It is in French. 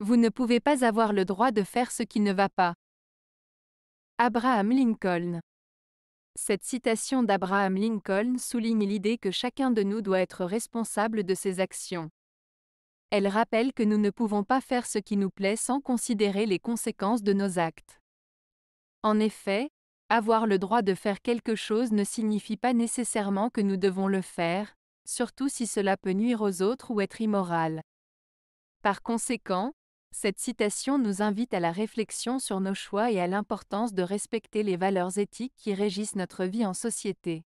Vous ne pouvez pas avoir le droit de faire ce qui ne va pas. Abraham Lincoln Cette citation d'Abraham Lincoln souligne l'idée que chacun de nous doit être responsable de ses actions. Elle rappelle que nous ne pouvons pas faire ce qui nous plaît sans considérer les conséquences de nos actes. En effet, avoir le droit de faire quelque chose ne signifie pas nécessairement que nous devons le faire, surtout si cela peut nuire aux autres ou être immoral. Par conséquent, cette citation nous invite à la réflexion sur nos choix et à l'importance de respecter les valeurs éthiques qui régissent notre vie en société.